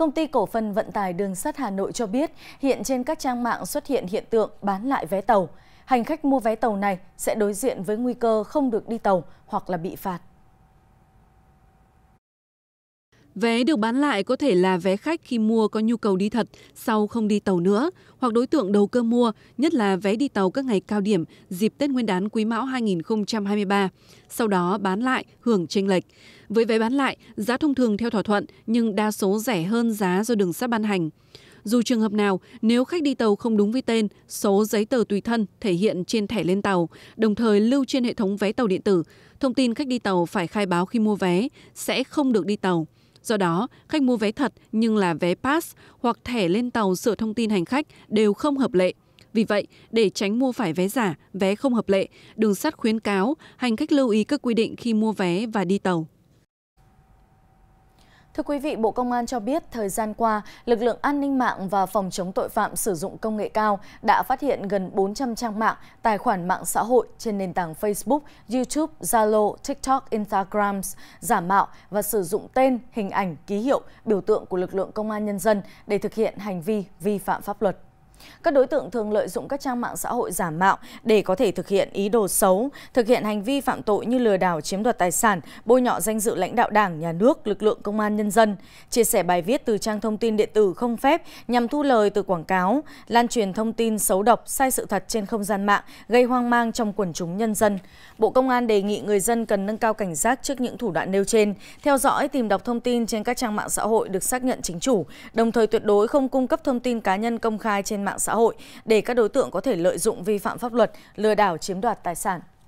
Công ty Cổ phần Vận tải Đường sắt Hà Nội cho biết hiện trên các trang mạng xuất hiện hiện tượng bán lại vé tàu. Hành khách mua vé tàu này sẽ đối diện với nguy cơ không được đi tàu hoặc là bị phạt. Vé được bán lại có thể là vé khách khi mua có nhu cầu đi thật, sau không đi tàu nữa, hoặc đối tượng đầu cơ mua, nhất là vé đi tàu các ngày cao điểm, dịp Tết Nguyên đán Quý Mão 2023, sau đó bán lại hưởng chênh lệch. Với vé bán lại, giá thông thường theo thỏa thuận nhưng đa số rẻ hơn giá do đường sắt ban hành. Dù trường hợp nào, nếu khách đi tàu không đúng với tên, số giấy tờ tùy thân thể hiện trên thẻ lên tàu, đồng thời lưu trên hệ thống vé tàu điện tử, thông tin khách đi tàu phải khai báo khi mua vé sẽ không được đi tàu. Do đó, khách mua vé thật nhưng là vé pass hoặc thẻ lên tàu sửa thông tin hành khách đều không hợp lệ. Vì vậy, để tránh mua phải vé giả, vé không hợp lệ, đường sắt khuyến cáo hành khách lưu ý các quy định khi mua vé và đi tàu. Thưa quý vị, Bộ Công an cho biết thời gian qua, lực lượng an ninh mạng và phòng chống tội phạm sử dụng công nghệ cao đã phát hiện gần 400 trang mạng, tài khoản mạng xã hội trên nền tảng Facebook, YouTube, Zalo, TikTok, Instagram giả mạo và sử dụng tên, hình ảnh, ký hiệu, biểu tượng của lực lượng công an nhân dân để thực hiện hành vi vi phạm pháp luật. Các đối tượng thường lợi dụng các trang mạng xã hội giả mạo để có thể thực hiện ý đồ xấu, thực hiện hành vi phạm tội như lừa đảo chiếm đoạt tài sản, bôi nhọ danh dự lãnh đạo Đảng, Nhà nước, lực lượng công an nhân dân, chia sẻ bài viết từ trang thông tin điện tử không phép nhằm thu lời từ quảng cáo, lan truyền thông tin xấu độc, sai sự thật trên không gian mạng, gây hoang mang trong quần chúng nhân dân. Bộ Công an đề nghị người dân cần nâng cao cảnh giác trước những thủ đoạn nêu trên, theo dõi tìm đọc thông tin trên các trang mạng xã hội được xác nhận chính chủ, đồng thời tuyệt đối không cung cấp thông tin cá nhân công khai trên mạng mạng xã hội để các đối tượng có thể lợi dụng vi phạm pháp luật lừa đảo chiếm đoạt tài sản